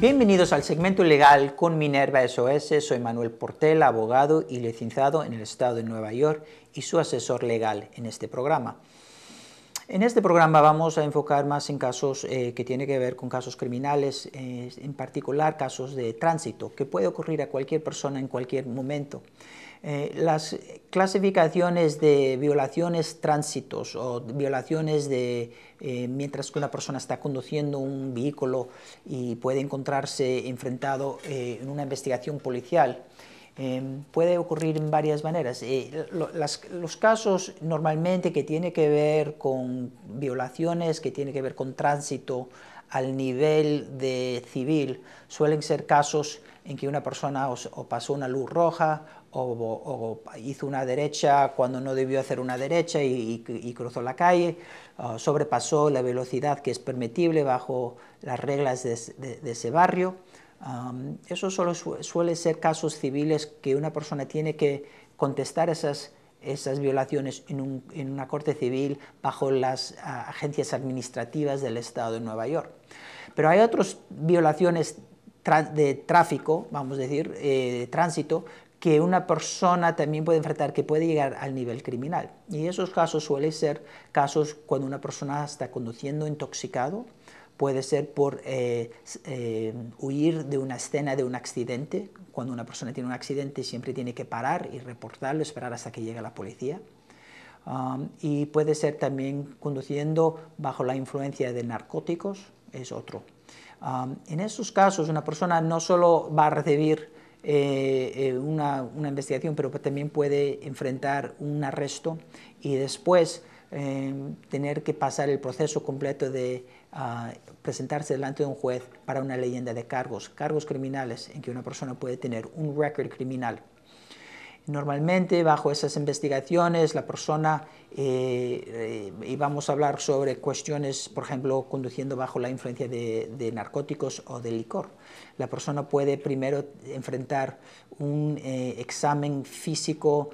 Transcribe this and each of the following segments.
Bienvenidos al segmento legal con Minerva SOS. Soy Manuel Portela, abogado y licenciado en el estado de Nueva York y su asesor legal en este programa. En este programa vamos a enfocar más en casos eh, que tienen que ver con casos criminales, eh, en particular casos de tránsito, que puede ocurrir a cualquier persona en cualquier momento. Eh, las clasificaciones de violaciones tránsitos o violaciones de eh, mientras que una persona está conduciendo un vehículo y puede encontrarse enfrentado eh, en una investigación policial. puede ocurrir en varias maneras. los casos normalmente que tienen que ver con violaciones, que tienen que ver con tránsito, al nivel de civil suelen ser casos en que una persona pasó una luz roja o, hizo una derecha cuando no debió hacer una derecha y, cruzó la calle, sobrepasó la velocidad que es permitible bajo las reglas de, ese barrio. eso solo suele ser casos civiles que una persona tiene que contestar esas esas violaciones en, una corte civil bajo las ah, agencias administrativas del Estado de Nueva York. Pero hay otras violaciones de tráfico, vamos a decir, eh, de tránsito, que una persona también puede enfrentar, que puede llegar al nivel criminal. Y esos casos suelen ser casos cuando una persona está conduciendo intoxicado, puede ser por eh, eh, huir de una escena, de un accidente. Cuando una persona tiene un accidente siempre tiene que parar y reportarlo, esperar hasta que llegue la policía. Um, y puede ser también conduciendo bajo la influencia de narcóticos, es otro. Um, en esos casos una persona no solo va a recibir eh, una, investigación, pero también puede enfrentar un arresto y después tener que pasar el proceso completo de presentarse delante de un juez para una leyenda de cargos, cargos criminales en que una persona puede tener un récord criminal Normalmente, bajo esas investigaciones, la persona, eh, eh, y vamos a hablar sobre cuestiones, por ejemplo, conduciendo bajo la influencia de, narcóticos o de licor, la persona puede primero enfrentar un eh, examen físico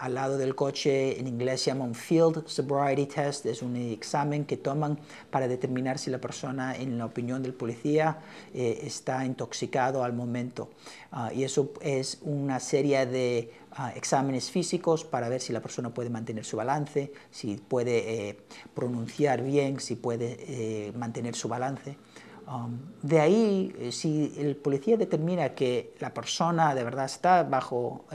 al lado del coche, en inglés se llama un Field Sobriety Test, es un examen que toman para determinar si la persona, en la opinión del policía, está intoxicado al momento. Ah, y eso es una serie de de ah, exámenes físicos para ver si la persona puede mantener su balance, si puede eh, pronunciar bien, si puede eh, mantener su balance. Um, de ahí, eh, si el policía determina que la persona de verdad está bajo,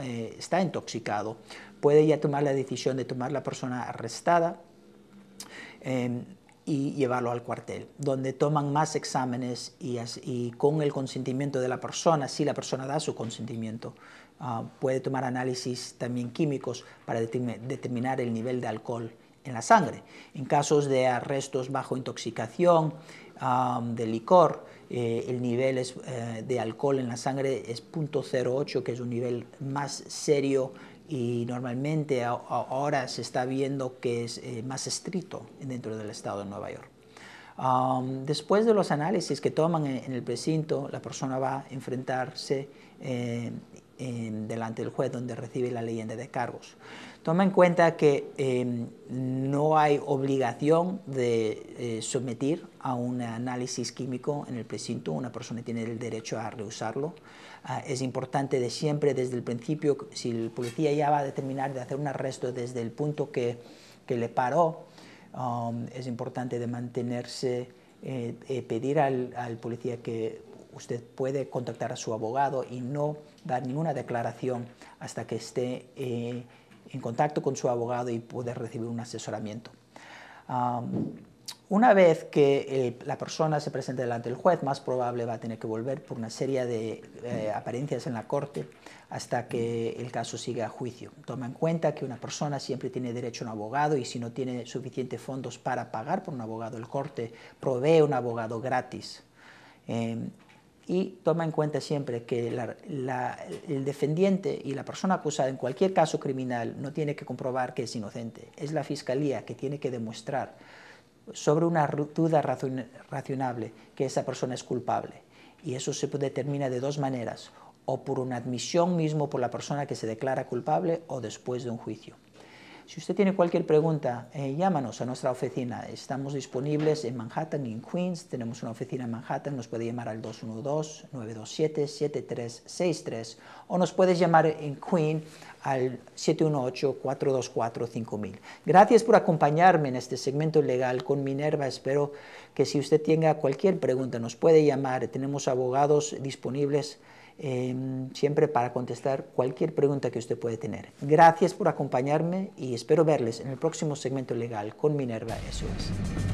está intoxicado, puede ya tomar la decisión de tomar la persona arrestada em, y llevarlo al cuartel, donde toman más exámenes y, con el consentimiento de la persona, si la persona da su consentimiento, ah, puede tomar análisis también químicos para determinar el nivel de alcohol en la sangre. En casos de arrestos bajo intoxicación ah, de licor, eh, el nivel es, eh, de alcohol en la sangre es 0.08, que es un nivel más serio y normalmente ahora se está viendo que es eh, más estricto dentro del estado de Nueva York. después de los análisis que toman en, el precinto, la persona va a enfrentarse eh, en, delante del juez donde recibe la leyenda de cargos. Toma en cuenta que em, no hay obligación de eh, someter a un análisis químico en el precinto, una persona tiene el derecho a rehusarlo. Ah, es importante de siempre, desde el principio, si el policía ya va a determinar de hacer un arresto desde el punto que, que le paró, um, es importante de mantenerse, eh, eh, pedir al, policía que usted puede contactar a su abogado y no dar ninguna declaración hasta que esté... Eh, en contacto con su abogado y poder recibir un asesoramiento. una vez que la persona se presente delante del juez, más probable va a tener que volver por una serie de eh, apariencias en la corte hasta que el caso siga a juicio. Toma en cuenta que una persona siempre tiene derecho a un abogado y si no tiene suficientes fondos para pagar por un abogado, el corte provee un abogado gratis. Em, y toma en cuenta siempre que el defendiente y la persona acusada en cualquier caso criminal no tiene que comprobar que es inocente, es la fiscalía que tiene que demostrar sobre una duda razonable que esa persona es culpable. Y eso se determina de dos maneras, o por una admisión mismo por la persona que se declara culpable o después de un juicio. Si usted tiene cualquier pregunta, eh, llámanos a nuestra oficina. Estamos disponibles en Manhattan y en Queens. Tenemos una oficina en Manhattan. Nos puede llamar al 212-927-7363 o nos puede llamar en Queens al 718-424-5000. Gracias por acompañarme en este segmento legal con Minerva. Espero que si usted tenga cualquier pregunta nos puede llamar. Tenemos abogados disponibles Em, siempre para contestar cualquier pregunta que usted puede tener. Gracias por acompañarme y espero verles en el próximo segmento legal con Minerva SOS.